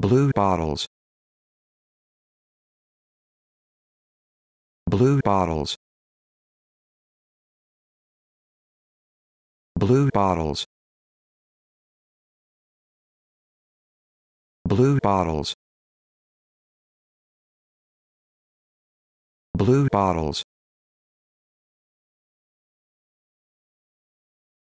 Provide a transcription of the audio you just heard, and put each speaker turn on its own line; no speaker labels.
Blue bottles. Blue bottles. Blue bottles. Blue bottles. Blue bottles.